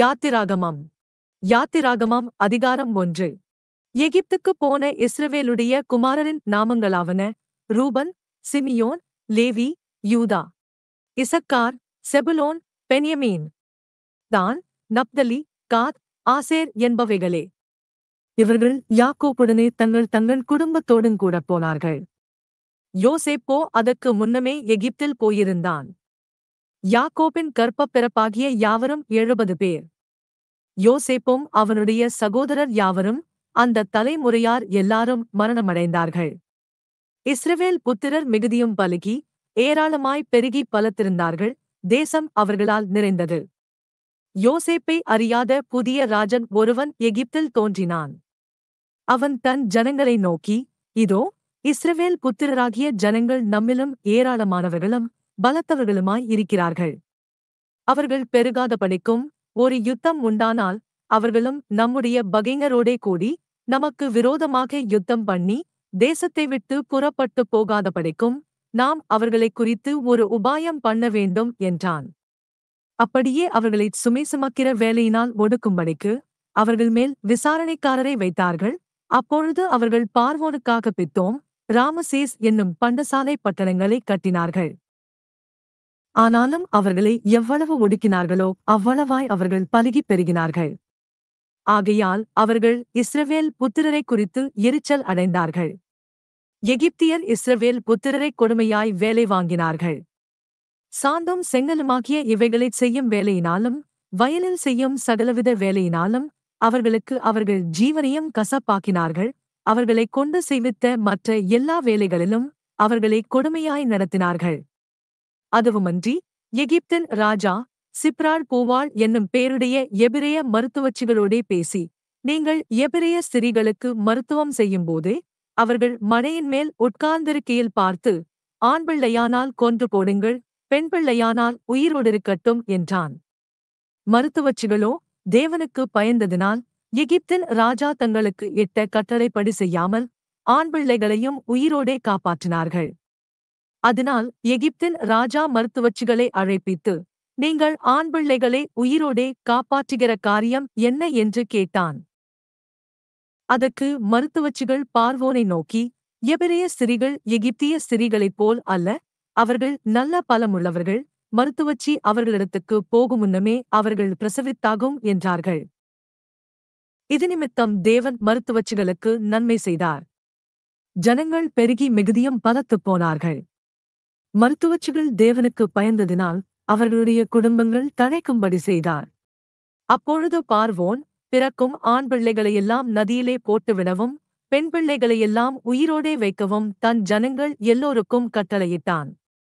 யாத்திராகமம் யாத்திராகமம் அதிகாரம் ஒன்று எகிப்துக்கு போன இஸ்ரவேலுடைய குமாரரின் நாமங்களாவன Reuben Simeon Levi Judah Issachar செபுலோன் பென்யமீன் தான் நப்தலி காத் ஆசேர் என்பவைகளே இவர்கள் யாக்கோப்புடனே தங்கள் தங்கள் குடும்பத்தோடும் கூட போனார்கள் யோசேப்போ அதற்கு முன்னமே எகிப்தில் போயிருந்தான் யாக்கோபின் பிறப்பாகிய யாவரும் எழுபது பேர் யோசேப்பும் அவனுடைய சகோதரர் யாவரும் அந்த தலைமுறையார் எல்லாரும் மரணமடைந்தார்கள் இஸ்ரவேல் புத்திரர் மிகுதியும் பலகி ஏராளமாய் பெருகி பலத்திருந்தார்கள் தேசம் அவர்களால் நிறைந்தது யோசேப்பை அறியாத புதிய ராஜன் ஒருவன் எகிப்தில் தோன்றினான் அவன் தன் ஜனங்களை நோக்கி இதோ இஸ்ரவேல் புத்திரராகிய ஜனங்கள் நம்மிலும் ஏராளமானவர்களும் பலத்தவர்களுமாய் இருக்கிறார்கள் அவர்கள் பெருகாத ஒரு யுத்தம் உண்டானால் அவர்களும் நம்முடைய பகைஞரோடே கூடி நமக்கு விரோதமாக யுத்தம் பண்ணி தேசத்தை விட்டு புறப்பட்டு போகாத நாம் அவர்களை குறித்து ஒரு உபாயம் பண்ண வேண்டும் என்றான் அப்படியே அவர்களை சுமை சுமக்கிற வேலையினால் ஒடுக்கும்படிக்கு அவர்கள் மேல் விசாரணைக்காரரை வைத்தார்கள் அப்பொழுது அவர்கள் பார்வோனுக்காக பித்தோம் ராமசேஸ் என்னும் பண்டசாலை பட்டணங்களை கட்டினார்கள் ஆனாலும் அவர்களை எவ்வளவு ஒடுக்கினார்களோ அவ்வளவாய் அவர்கள் பலகி பெறுகினார்கள் ஆகையால் அவர்கள் இஸ்ரவேல் புத்திரரை குறித்து எரிச்சல் அடைந்தார்கள் எகிப்தியர் இஸ்ரவேல் புத்திரரை கொடுமையாய் வேலை வாங்கினார்கள் சாந்தும் செங்கலுமாகிய இவைகளைச் செய்யும் வேலையினாலும் வயலில் செய்யும் சகலவித வேலையினாலும் அவர்களுக்கு அவர்கள் ஜீவனையும் கசப்பாக்கினார்கள் அவர்களை கொண்டு செய்வித்த மற்ற எல்லா வேலைகளிலும் அவர்களை கொடுமையாய் நடத்தினார்கள் அதுவுமன்றி எகிப்தின் ராஜா சிப்ரார் பூவாள் என்னும் பேருடைய எபிரேய மருத்துவச்சிகளோடே பேசி நீங்கள் எபிரேய ஸ்திரீகளுக்கு மருத்துவம் செய்யும்போதே அவர்கள் மனையின் மேல் உட்கார்ந்திருக்கையில் பார்த்து ஆண் பிள்ளையானால் கொன்று போடுங்கள் பெண் பிள்ளையானால் இருக்கட்டும் என்றான் மருத்துவச்சிகளோ தேவனுக்கு பயந்ததினால் எகிப்தின் ராஜா தங்களுக்கு இட்ட கட்டளைப்படி செய்யாமல் ஆண் பிள்ளைகளையும் உயிரோடே காப்பாற்றினார்கள் அதனால் எகிப்தின் ராஜா மருத்துவச்சிகளை அழைப்பித்து நீங்கள் ஆண் பிள்ளைகளை உயிரோடே காப்பாற்றுகிற காரியம் என்ன என்று கேட்டான் அதற்கு மருத்துவச்சிகள் பார்வோனை நோக்கி எபிரிய சிறிகள் எகிப்திய சிறிகளைப் போல் அல்ல அவர்கள் நல்ல பலமுள்ளவர்கள் மருத்துவச்சி அவர்களிடத்துக்கு போகும் முன்னமே அவர்கள் பிரசவித்தாகும் என்றார்கள் இது நிமித்தம் தேவன் மருத்துவச்சிகளுக்கு நன்மை செய்தார் ஜனங்கள் பெருகி மிகுதியும் பலத்துப் போனார்கள் மருத்துவச்சுகள் தேவனுக்கு பயந்ததினால் அவர்களுடைய குடும்பங்கள் தழைக்கும்படி செய்தார் அப்பொழுது பார்வோன் பிறக்கும் ஆண் பிள்ளைகளையெல்லாம் நதியிலே போட்டுவிடவும் பெண் பிள்ளைகளையெல்லாம் உயிரோடே வைக்கவும் தன் ஜனங்கள் எல்லோருக்கும் கட்டளையிட்டான்